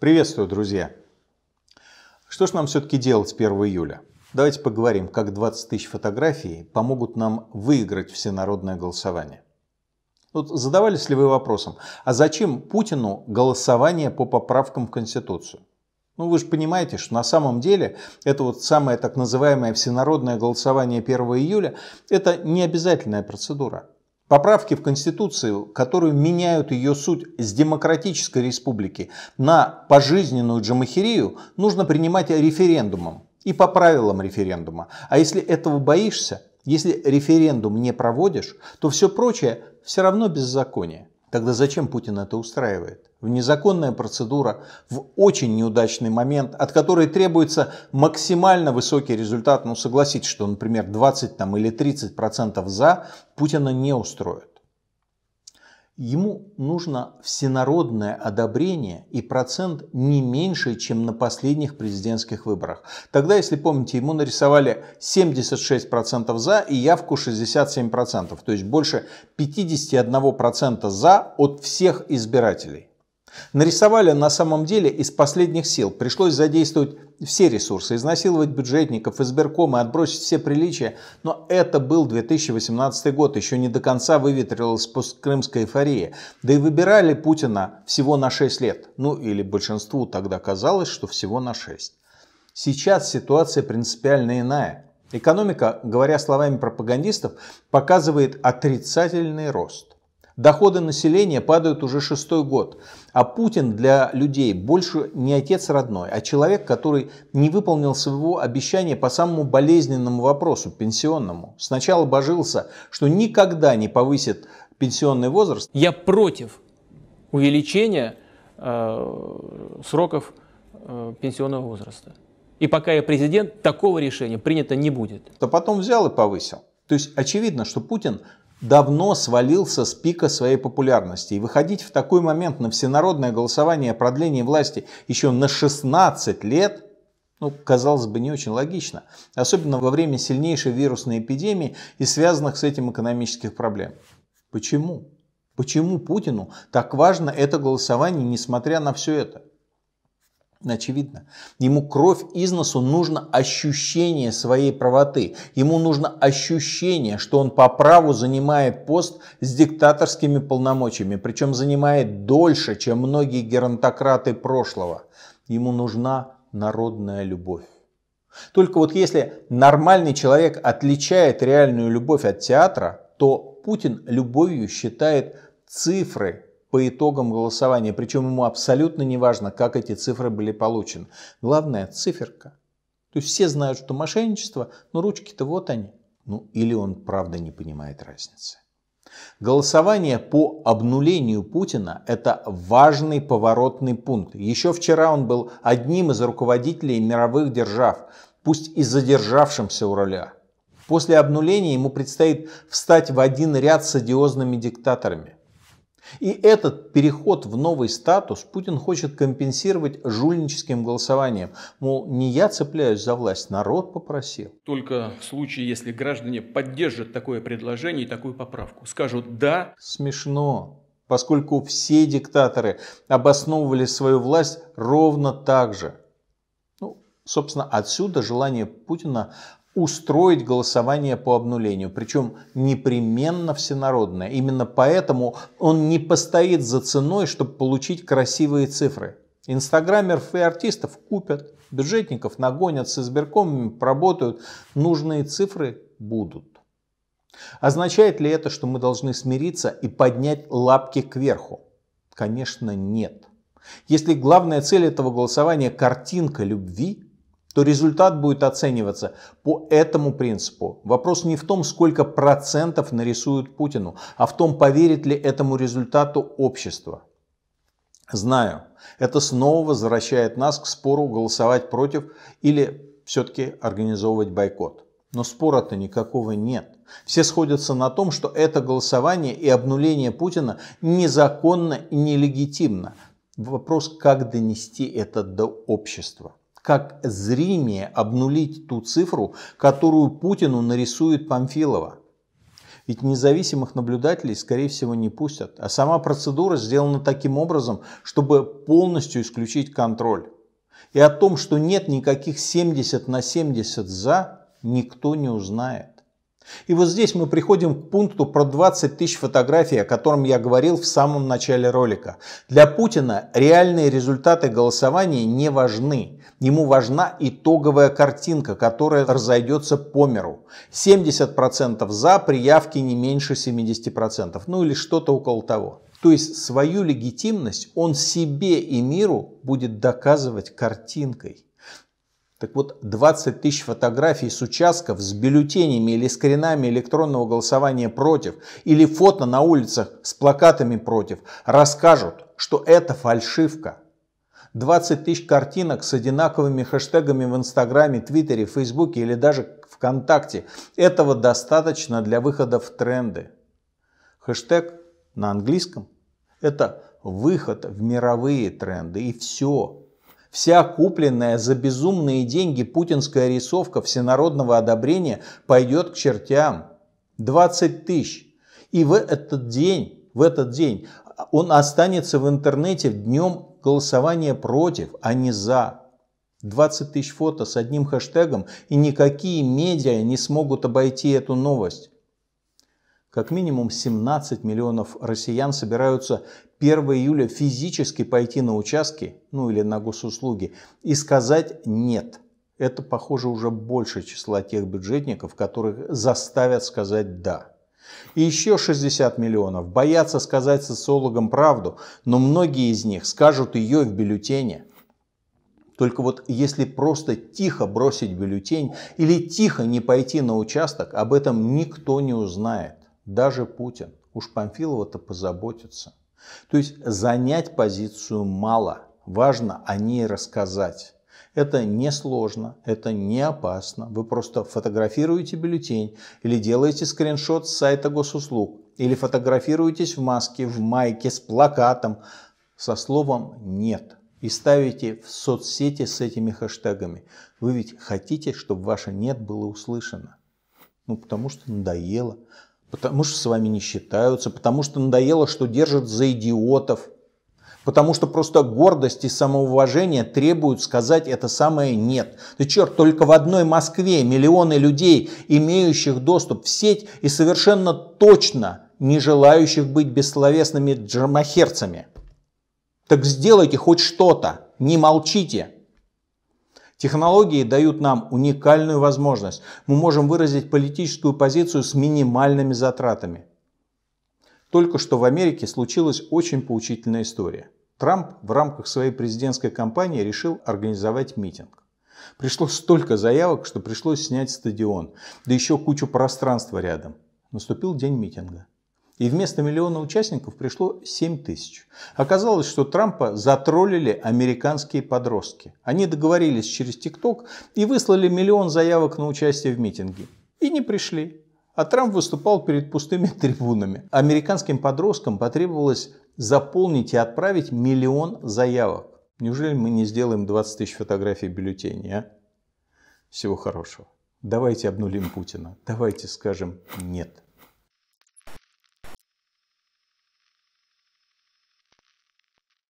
Приветствую, друзья! Что ж нам все-таки делать 1 июля? Давайте поговорим, как 20 тысяч фотографий помогут нам выиграть всенародное голосование. Вот задавались ли вы вопросом, а зачем Путину голосование по поправкам в Конституцию? Ну вы же понимаете, что на самом деле это вот самое так называемое всенародное голосование 1 июля, это не обязательная процедура. Поправки в Конституцию, которые меняют ее суть с демократической республики на пожизненную джамахирию, нужно принимать референдумом и по правилам референдума. А если этого боишься, если референдум не проводишь, то все прочее все равно беззаконие. Тогда зачем Путин это устраивает? Внезаконная процедура в очень неудачный момент, от которой требуется максимально высокий результат. Ну согласитесь, что, например, 20 там, или 30% за Путина не устроит. Ему нужно всенародное одобрение и процент не меньше, чем на последних президентских выборах. Тогда, если помните, ему нарисовали 76% за и явку 67%, то есть больше 51% за от всех избирателей. Нарисовали на самом деле из последних сил. Пришлось задействовать все ресурсы, изнасиловать бюджетников, избирком и отбросить все приличия. Но это был 2018 год, еще не до конца выветрилась посткрымская эйфория. Да и выбирали Путина всего на 6 лет. Ну или большинству тогда казалось, что всего на 6. Сейчас ситуация принципиально иная. Экономика, говоря словами пропагандистов, показывает отрицательный рост. Доходы населения падают уже шестой год. А Путин для людей больше не отец родной, а человек, который не выполнил своего обещания по самому болезненному вопросу, пенсионному. Сначала божился, что никогда не повысит пенсионный возраст. Я против увеличения э, сроков э, пенсионного возраста. И пока я президент, такого решения принято не будет. То потом взял и повысил. То есть очевидно, что Путин давно свалился с пика своей популярности. И выходить в такой момент на всенародное голосование о продлении власти еще на 16 лет, ну, казалось бы, не очень логично. Особенно во время сильнейшей вирусной эпидемии и связанных с этим экономических проблем. Почему? Почему Путину так важно это голосование, несмотря на все это? Очевидно. Ему кровь из носу нужно ощущение своей правоты. Ему нужно ощущение, что он по праву занимает пост с диктаторскими полномочиями, причем занимает дольше, чем многие геронтократы прошлого. Ему нужна народная любовь. Только вот если нормальный человек отличает реальную любовь от театра, то Путин любовью считает цифры, по итогам голосования, причем ему абсолютно не важно, как эти цифры были получены. Главное – циферка. То есть все знают, что мошенничество, но ручки-то вот они. Ну или он правда не понимает разницы. Голосование по обнулению Путина – это важный поворотный пункт. Еще вчера он был одним из руководителей мировых держав, пусть и задержавшимся у руля. После обнуления ему предстоит встать в один ряд с одиозными диктаторами. И этот переход в новый статус Путин хочет компенсировать жульническим голосованием. Мол, не я цепляюсь за власть, народ попросил. Только в случае, если граждане поддержат такое предложение и такую поправку, скажут «да». Смешно, поскольку все диктаторы обосновывали свою власть ровно так же. Ну, собственно, отсюда желание Путина устроить голосование по обнулению, причем непременно всенародное. Именно поэтому он не постоит за ценой, чтобы получить красивые цифры. Инстаграмеров и артистов купят, бюджетников нагонят, с избиркомами поработают, нужные цифры будут. Означает ли это, что мы должны смириться и поднять лапки кверху? Конечно, нет. Если главная цель этого голосования – картинка любви – то результат будет оцениваться по этому принципу. Вопрос не в том, сколько процентов нарисуют Путину, а в том, поверит ли этому результату общество. Знаю, это снова возвращает нас к спору голосовать против или все-таки организовывать бойкот. Но спора-то никакого нет. Все сходятся на том, что это голосование и обнуление Путина незаконно и нелегитимно. Вопрос, как донести это до общества как зримее обнулить ту цифру, которую Путину нарисует Памфилова. Ведь независимых наблюдателей, скорее всего, не пустят. А сама процедура сделана таким образом, чтобы полностью исключить контроль. И о том, что нет никаких 70 на 70 «за», никто не узнает. И вот здесь мы приходим к пункту про 20 тысяч фотографий, о котором я говорил в самом начале ролика. Для Путина реальные результаты голосования не важны. Ему важна итоговая картинка, которая разойдется по миру. 70% за, при явке не меньше 70%, ну или что-то около того. То есть свою легитимность он себе и миру будет доказывать картинкой. Так вот, 20 тысяч фотографий с участков с бюллетенями или скринами электронного голосования против, или фото на улицах с плакатами против, расскажут, что это фальшивка. 20 тысяч картинок с одинаковыми хэштегами в Инстаграме, Твиттере, Фейсбуке или даже ВКонтакте. Этого достаточно для выхода в тренды. Хэштег на английском – это выход в мировые тренды и все. Вся купленная за безумные деньги путинская рисовка всенародного одобрения пойдет к чертям. 20 тысяч. И в этот день, в этот день он останется в интернете днем голосования против, а не за. 20 тысяч фото с одним хэштегом, и никакие медиа не смогут обойти эту новость. Как минимум 17 миллионов россиян собираются 1 июля физически пойти на участки, ну или на госуслуги, и сказать «нет». Это, похоже, уже больше числа тех бюджетников, которых заставят сказать «да». И еще 60 миллионов боятся сказать социологам правду, но многие из них скажут ее в бюллетене. Только вот если просто тихо бросить бюллетень или тихо не пойти на участок, об этом никто не узнает даже Путин. Уж Памфилова-то позаботится. То есть занять позицию мало, важно о ней рассказать. Это не сложно, это не опасно. Вы просто фотографируете бюллетень или делаете скриншот с сайта госуслуг, или фотографируетесь в маске, в майке, с плакатом, со словом «нет» и ставите в соцсети с этими хэштегами. Вы ведь хотите, чтобы ваше «нет» было услышано. Ну, потому что надоело потому что с вами не считаются, потому что надоело, что держат за идиотов, потому что просто гордость и самоуважение требуют сказать это самое «нет». Ты черт, только в одной Москве миллионы людей, имеющих доступ в сеть и совершенно точно не желающих быть бессловесными джермахерцами. Так сделайте хоть что-то, не молчите. Технологии дают нам уникальную возможность. Мы можем выразить политическую позицию с минимальными затратами. Только что в Америке случилась очень поучительная история. Трамп в рамках своей президентской кампании решил организовать митинг. Пришло столько заявок, что пришлось снять стадион, да еще кучу пространства рядом. Наступил день митинга. И вместо миллиона участников пришло 7 тысяч. Оказалось, что Трампа затроллили американские подростки. Они договорились через ТикТок и выслали миллион заявок на участие в митинге. И не пришли. А Трамп выступал перед пустыми трибунами. Американским подросткам потребовалось заполнить и отправить миллион заявок. Неужели мы не сделаем 20 тысяч фотографий бюллетеней, а? Всего хорошего. Давайте обнулим Путина. Давайте скажем «нет».